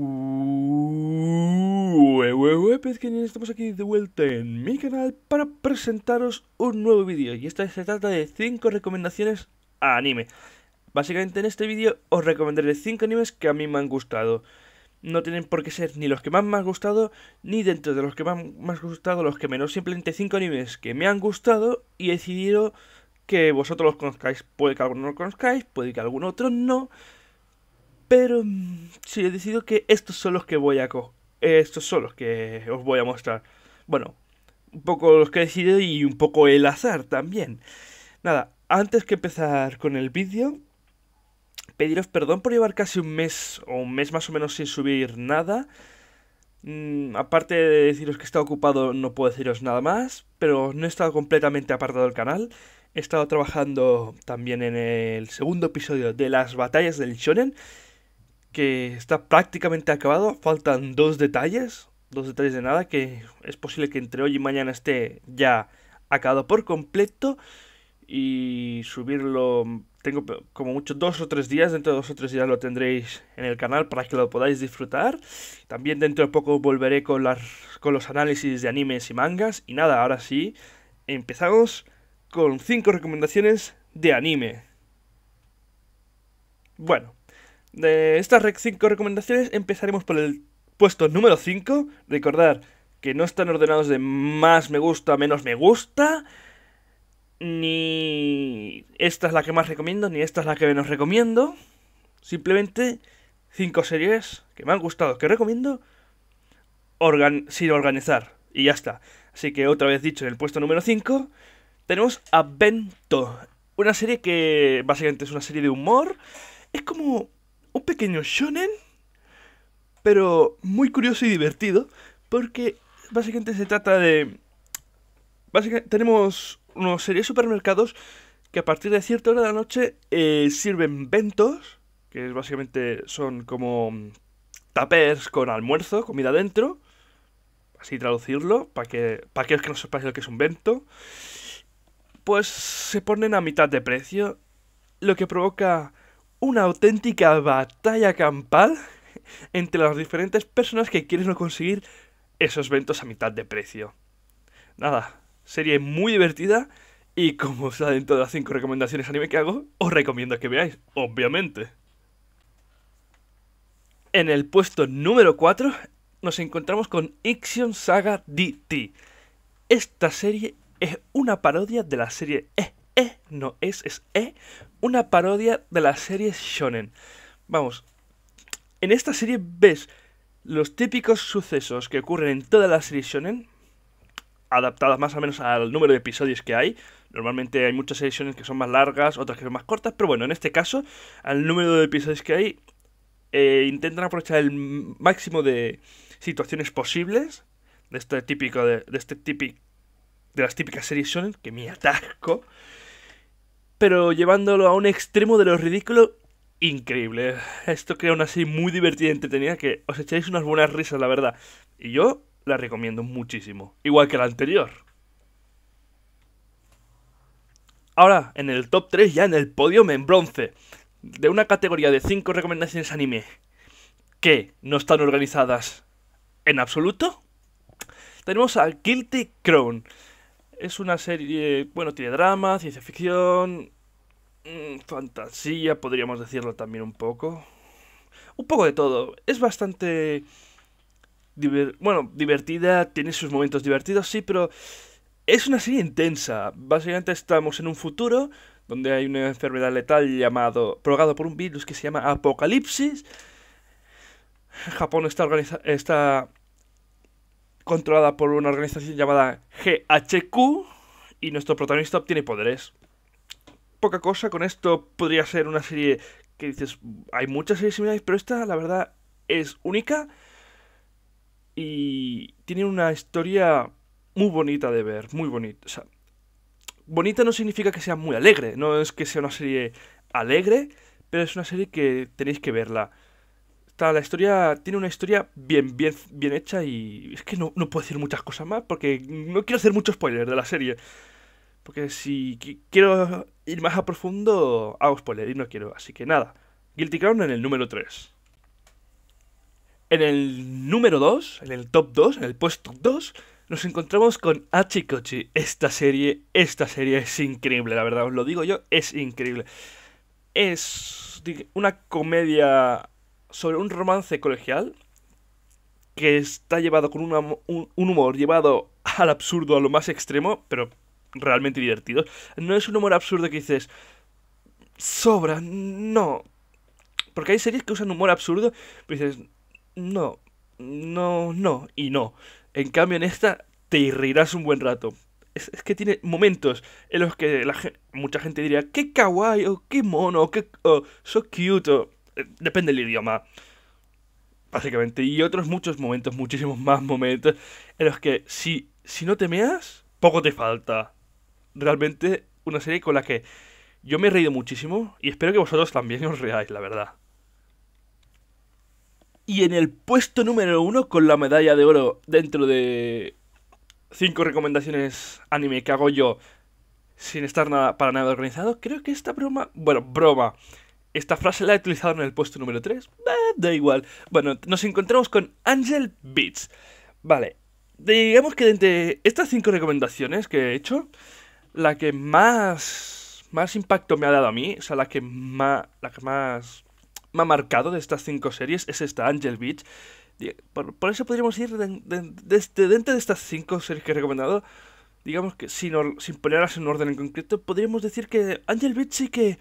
Uy, pues estamos aquí de vuelta en mi canal para presentaros un nuevo vídeo y esta se trata de 5 recomendaciones a anime. Básicamente en este vídeo os recomendaré 5 animes que a mí me han gustado. No tienen por qué ser ni los que más me han gustado, ni dentro de los que más me han gustado los que menos, simplemente 5 animes que me han gustado y he decidido que vosotros los conozcáis. Puede que alguno lo conozcáis, puede que algún otro no, pero mm, si he decidido que estos son los que voy a estos son los que os voy a mostrar. Bueno, un poco los que he decidido y un poco el azar también. Nada, antes que empezar con el vídeo, pediros perdón por llevar casi un mes o un mes más o menos sin subir nada. Mm, aparte de deciros que está ocupado, no puedo deciros nada más, pero no he estado completamente apartado del canal. He estado trabajando también en el segundo episodio de las batallas del shonen que está prácticamente acabado. Faltan dos detalles, dos detalles de nada, que es posible que entre hoy y mañana esté ya acabado por completo y subirlo. Mm, tengo como mucho dos o tres días, dentro de dos o tres días lo tendréis en el canal para que lo podáis disfrutar. También dentro de poco volveré con, las, con los análisis de animes y mangas. Y nada, ahora sí, empezamos con cinco recomendaciones de anime. Bueno, de estas 5 recomendaciones empezaremos por el puesto número 5. Recordar que no están ordenados de más me gusta menos me gusta. Ni esta es la que más recomiendo, ni esta es la que menos recomiendo. Simplemente 5 series que me han gustado, que recomiendo, sin organizar. Y ya está. Así que otra vez dicho, en el puesto número 5 tenemos Avento. Una serie que básicamente es una serie de humor. Es como un pequeño shonen, pero muy curioso y divertido, porque básicamente se trata de... Básicamente tenemos unos series de supermercados que a partir de cierta hora de la noche eh, sirven ventos, que es básicamente son como tapers con almuerzo, comida dentro, así traducirlo, para que para aquellos que no sepan lo que es un vento, pues se ponen a mitad de precio, lo que provoca una auténtica batalla campal entre las diferentes personas que quieren conseguir esos ventos a mitad de precio. Nada, serie muy divertida y como está dentro de las 5 recomendaciones anime que hago, os recomiendo que veáis, obviamente. En el puesto número 4 nos encontramos con Ixion Saga DT. Esta serie es una parodia de la serie E e, no es, es E, una parodia de la serie Shonen. Vamos, en esta serie ves los típicos sucesos que ocurren en toda la serie Shonen, adaptadas más o menos al número de episodios que hay. Normalmente hay muchas series shonen que son más largas, otras que son más cortas, pero bueno, en este caso, al número de episodios que hay, eh, intentan aprovechar el máximo de situaciones posibles de este típico de, de este típico de las típicas series shonen que me atasco pero llevándolo a un extremo de lo ridículo increíble. Esto crea una serie muy divertida y entretenida que os echáis unas buenas risas, la verdad. Y yo la recomiendo muchísimo, igual que la anterior. Ahora, en el top 3, ya en el podio en bronce, de una categoría de 5 recomendaciones anime que no están organizadas en absoluto, tenemos a Guilty Crown. Es una serie, bueno, tiene drama, ciencia ficción, mm, fantasía, podríamos decirlo también un poco. Un poco de todo. Es bastante... bueno, divertida, tiene sus momentos divertidos, sí, pero es una serie intensa. Básicamente estamos en un futuro donde hay una enfermedad letal llamado, progado por un virus que se llama apocalipsis. Japón está, organiza... está controlada por una organización llamada GHQ y nuestro protagonista obtiene poderes. Poca cosa, con esto podría ser una serie que dices, hay muchas series similares, pero esta la verdad es única y tiene una historia muy bonita de ver, muy bonita. bonita no significa que sea muy alegre, no es que sea una serie alegre, pero es una serie que tenéis que verla la historia, tiene una historia bien, bien, bien hecha y es que no, puedo decir muchas cosas más porque no quiero hacer muchos spoilers de la serie. Porque si quiero ir más a profundo, hago spoiler y no quiero. Así que nada, Guilty Crown en el número 3. En el número 2, en el top 2, en el puesto 2, nos encontramos con Achikochi. Esta serie, esta serie es increíble, la verdad, os lo digo yo, es increíble. Es una comedia sobre un romance colegial que está llevado con un, humor llevado al absurdo, a lo más extremo, pero realmente divertido. No es un humor absurdo que dices, sobra, no. Porque hay series que usan humor absurdo, pero dices, no, no, no, y no. En cambio, en esta te irrirás un buen rato. Es, que tiene momentos en los que la, mucha gente diría, qué kawaii, qué mono, qué, oh so cute, depende del idioma, básicamente. Y otros muchos momentos, muchísimos más momentos, en los que si, si no te poco te falta. Realmente una serie con la que yo me he reído muchísimo y espero que vosotros también os reáis, la verdad. Y en el puesto número uno, con la medalla de oro dentro de cinco recomendaciones anime que hago yo sin estar nada, para nada organizado, creo que esta broma, bueno, broma, esta frase la he utilizado en el puesto número 3. Eh, da igual. Bueno, nos encontramos con Angel Beats. Vale, digamos que entre estas cinco recomendaciones que he hecho, la que más, más impacto me ha dado a mí, o sea, la que más, la que más me ha marcado de estas cinco series es esta Angel Beach. Por, eso podríamos ir desde dentro de este, estas cinco series que he recomendado, digamos que sin, sin ponerlas en orden en concreto, podríamos decir que Angel Beach sí que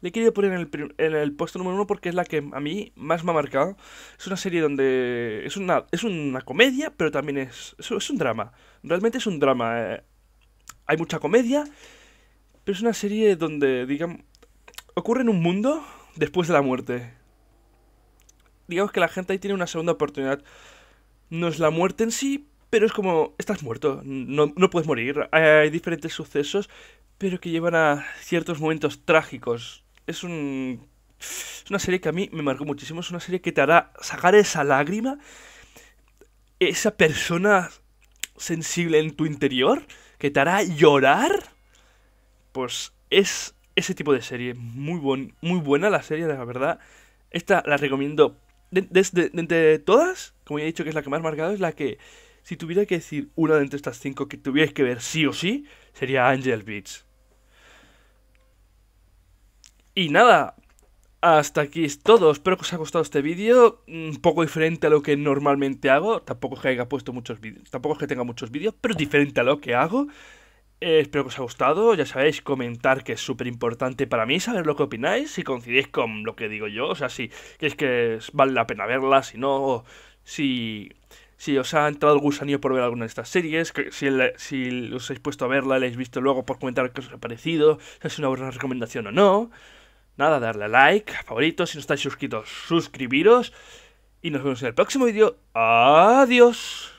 le he querido poner en el, en el, puesto número uno porque es la que a mí más me ha marcado. Es una serie donde es una, es una comedia, pero también es, es, un drama. Realmente es un drama. Eh. Hay mucha comedia, pero es una serie donde, digamos, ocurre en un mundo después de la muerte. Digamos que la gente ahí tiene una segunda oportunidad. No es la muerte en sí, pero es como, estás muerto, no, puedes morir. hay diferentes sucesos, pero que llevan a ciertos momentos trágicos es una serie que a mí me marcó muchísimo. Es una serie que te hará sacar esa lágrima, esa persona sensible en tu interior, que te hará llorar. Pues es ese tipo de serie. Muy, buen, muy buena la serie, la verdad. Esta la recomiendo. Desde de, todas, como ya he dicho que es la que más marcado, es la que, si tuviera que decir una de entre estas cinco que tuvierais que ver sí o sí, sería Angel Beats. Y nada, hasta aquí es todo. Espero que os haya gustado este vídeo. Un poco diferente a lo que normalmente hago. Tampoco es que haya puesto muchos vídeos. Tampoco que tenga muchos vídeos, pero diferente a lo que hago. Eh, espero que os haya gustado. Ya sabéis, comentar que es súper importante para mí, saber lo que opináis, si coincidís con lo que digo yo. O sea, si es que vale la pena verla, si no, si, si os ha entrado el gusanillo por ver alguna de estas series, si, si os habéis puesto a verla, la habéis visto luego por comentar qué os ha parecido, si es una buena recomendación o no. Nada, darle a like, a favoritos, si no estáis suscritos, suscribiros. Y nos vemos en el próximo vídeo. Adiós.